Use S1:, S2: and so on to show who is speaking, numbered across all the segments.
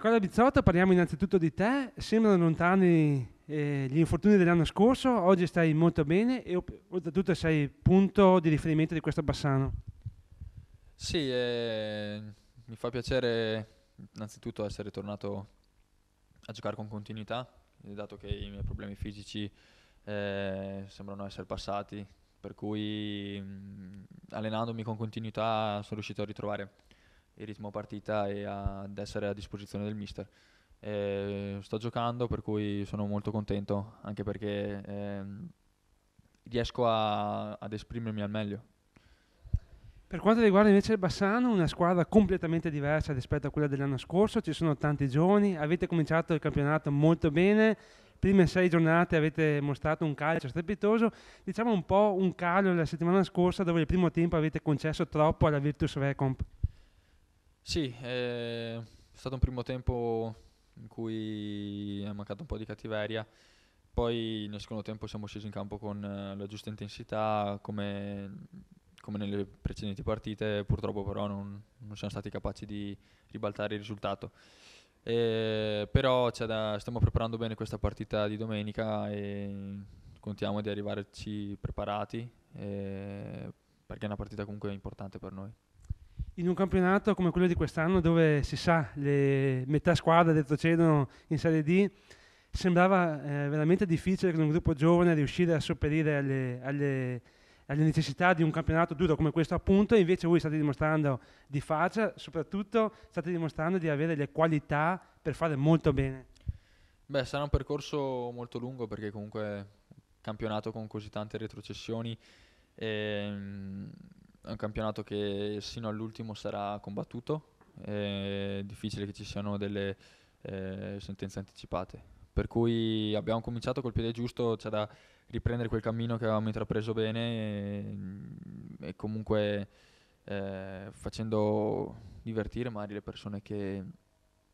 S1: Cosa Bizzotto, parliamo innanzitutto di te. Sembrano lontani eh, gli infortuni dell'anno scorso, oggi stai molto bene e oltretutto sei punto di riferimento di questo Bassano.
S2: Sì, eh, mi fa piacere innanzitutto essere tornato a giocare con continuità, eh, dato che i miei problemi fisici eh, sembrano essere passati, per cui mh, mm, allenandomi con continuità sono riuscito a ritrovare il ritmo partita e ad essere a disposizione del mister. Eh, sto giocando per cui sono molto contento anche perché eh, riesco a, ad esprimermi al meglio.
S1: Per quanto riguarda invece il Bassano, una squadra completamente diversa rispetto a quella dell'anno scorso, ci sono tanti giovani, avete cominciato il campionato molto bene, prime sei giornate avete mostrato un calcio strepitoso, diciamo un po' un calo la settimana scorsa dove il primo tempo avete concesso troppo alla Virtus Recomp.
S2: Sì, eh, è stato un primo tempo in cui è mancata un po' di cattiveria, poi nel secondo tempo siamo scesi in campo con eh, la giusta intensità, come, come nelle precedenti partite, purtroppo però non, non, siamo stati capaci di ribaltare il risultato. E, eh, però da, stiamo preparando bene questa partita di domenica e contiamo di arrivarci preparati, e, perché è una partita comunque importante per noi
S1: in un campionato come quello di quest'anno dove si sa le metà squadre retrocedono in Serie D sembrava eh, veramente difficile con un gruppo giovane riuscire a sopperire alle, alle, alle, necessità di un campionato duro come questo appunto e invece voi state dimostrando di faccia soprattutto state dimostrando di avere le qualità per fare molto bene
S2: Beh sarà un percorso molto lungo perché comunque campionato con così tante retrocessioni ehm, è un campionato che sino all'ultimo sarà combattuto, è difficile che ci siano delle eh, sentenze anticipate. Per cui abbiamo cominciato col piede giusto, c'è da riprendere quel cammino che avevamo intrapreso bene e, mm, e comunque eh, facendo divertire magari le persone che,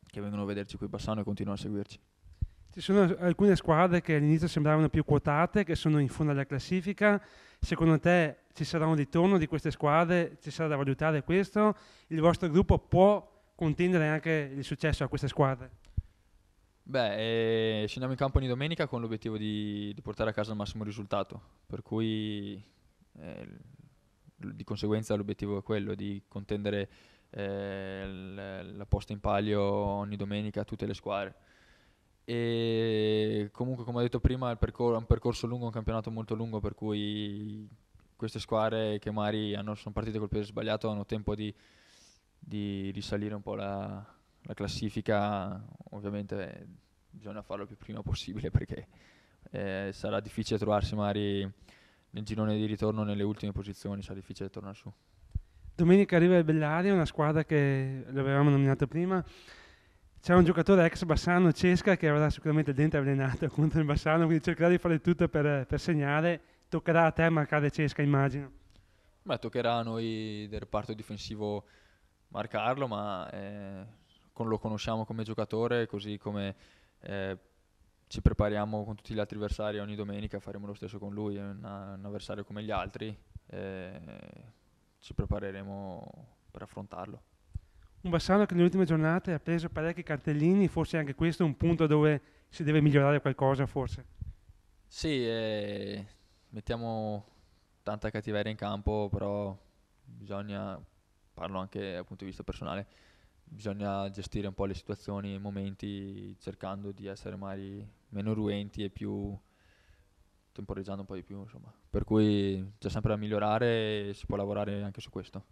S2: che vengono a vederci qui a Bassano e continuano a seguirci.
S1: Ci sono alcune squadre che all'inizio sembravano più quotate, che sono in fondo alla classifica. Secondo te ci sarà un ritorno di queste squadre? Ci sarà da valutare questo? Il vostro gruppo può contendere anche il successo a queste squadre?
S2: Beh, eh, scendiamo in campo ogni domenica con l'obiettivo di, di, portare a casa il massimo risultato, per cui eh, di conseguenza l'obiettivo è quello di contendere eh, la posta in palio ogni domenica a tutte le squadre e comunque come ho detto prima è percor- un percorso lungo, un campionato molto lungo per cui queste squadre che magari hanno, sono partite col piede sbagliato hanno tempo di, di, di un po' la, la, classifica ovviamente bisogna farlo il più prima possibile perché eh, sarà difficile trovarsi magari nel girone di ritorno nelle ultime posizioni sarà difficile tornare su
S1: Domenica arriva il Bellaria una squadra che l'avevamo nominata prima c'era un giocatore ex Bassano Cesca che avrà sicuramente il dente avvelenato contro il Bassano, quindi cercherà di fare tutto per, per segnare. Toccherà a te marcare Cesca, immagino.
S2: Beh, toccherà a noi del reparto difensivo marcarlo, ma eh, lo conosciamo come giocatore, così come eh, ci prepariamo con tutti gli altri avversari ogni domenica, faremo lo stesso con lui, è una, un avversario come gli altri, eh, ci prepareremo per affrontarlo.
S1: Un Bassano che nelle ultime giornate ha preso parecchi cartellini, forse anche questo è un punto dove si deve migliorare qualcosa forse.
S2: Sì, eh, mettiamo tanta cattiveria in campo, però bisogna, parlo anche dal punto di vista personale, bisogna gestire un po' le situazioni e i momenti cercando di essere magari meno ruenti e più temporeggiando un po' di più, insomma. Per cui c'è sempre da migliorare e si può lavorare anche su questo.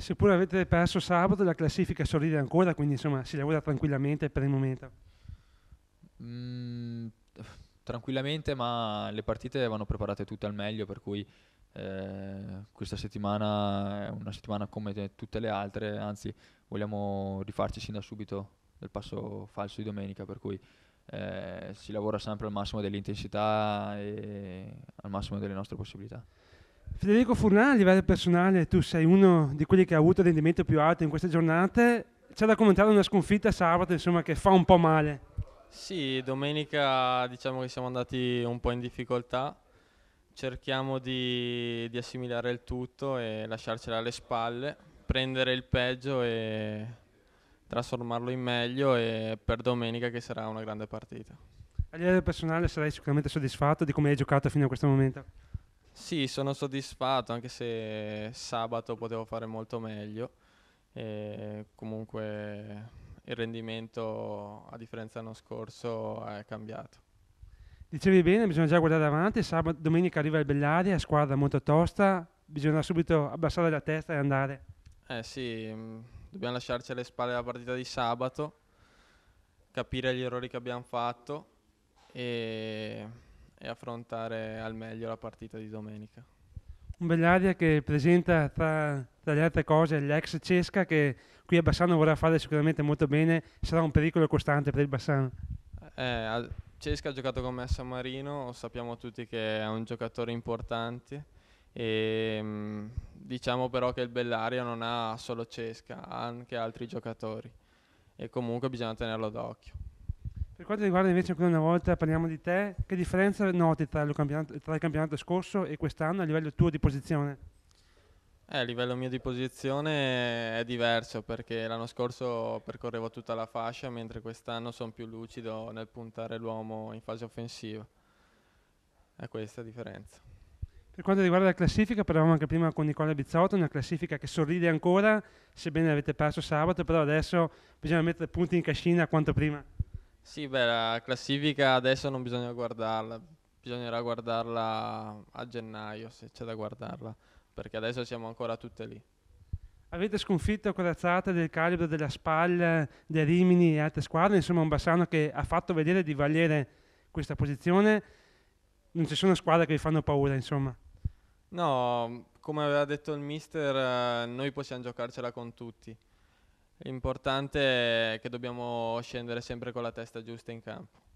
S1: Seppure avete perso sabato, la classifica sorride ancora, quindi insomma si lavora tranquillamente per il momento.
S2: Mm, tranquillamente, ma le partite vanno preparate tutte al meglio, per cui eh, questa settimana è una settimana come tutte le altre, anzi vogliamo rifarci sin da subito del passo falso di domenica, per cui eh, si lavora sempre al massimo dell'intensità e al massimo delle nostre possibilità.
S1: Federico Furnà, a livello personale, tu sei uno di quelli che ha avuto il rendimento più alto in queste giornate. C'è da commentare una sconfitta sabato, insomma, che fa un po' male.
S3: Sì, domenica diciamo che siamo andati un po' in difficoltà. Cerchiamo di, di assimilare il tutto e lasciarcela alle spalle, prendere il peggio e trasformarlo in meglio e per domenica che sarà una grande partita.
S1: A livello personale sarai sicuramente soddisfatto di come hai giocato fino a questo momento?
S3: Sì, sono soddisfatto anche se sabato potevo fare molto meglio. E comunque il rendimento a differenza dell'anno scorso è cambiato.
S1: Dicevi bene, bisogna già guardare avanti, sabato, domenica arriva il Bellaria, squadra molto tosta, bisogna subito abbassare la testa e andare.
S3: Eh sì, mm, dobbiamo lasciarci alle spalle la partita di sabato, capire gli errori che abbiamo fatto e e affrontare al meglio la partita di domenica.
S1: Un Bellaria che presenta tra, tra le altre cose l'ex Cesca che qui a Bassano vorrà fare sicuramente molto bene, sarà un pericolo costante per il Bassano.
S3: Eh, Cesca ha giocato con me a San Marino, sappiamo tutti che è un giocatore importante e ehm, diciamo però che il Bellaria non ha solo Cesca, ha anche altri giocatori e comunque bisogna tenerlo d'occhio.
S1: Per quanto riguarda invece ancora una volta parliamo di te, che differenza noti tra, tra il campionato scorso e quest'anno a livello tuo di posizione?
S3: Eh, a livello mio di posizione è diverso perché l'anno scorso percorrevo tutta la fascia mentre quest'anno sono più lucido nel puntare l'uomo in fase offensiva. È questa la differenza.
S1: Per quanto riguarda la classifica, parlavamo anche prima con Nicola Bizzotto, una classifica che sorride ancora, sebbene avete perso sabato, però adesso bisogna mettere punti in cascina quanto prima.
S3: Sì, beh, la classifica adesso non bisogna guardarla, bisognerà guardarla a gennaio se c'è da guardarla, perché adesso siamo ancora tutte lì.
S1: Avete sconfitto corazzate del calibro della Spal, del Rimini e altre squadre, insomma un Bassano che ha fatto vedere di valere questa posizione, non ci sono squadre che vi fanno paura insomma.
S3: No, come aveva detto il mister, eh, noi possiamo giocarcela con tutti. L'importante è che dobbiamo scendere sempre con la testa giusta in campo.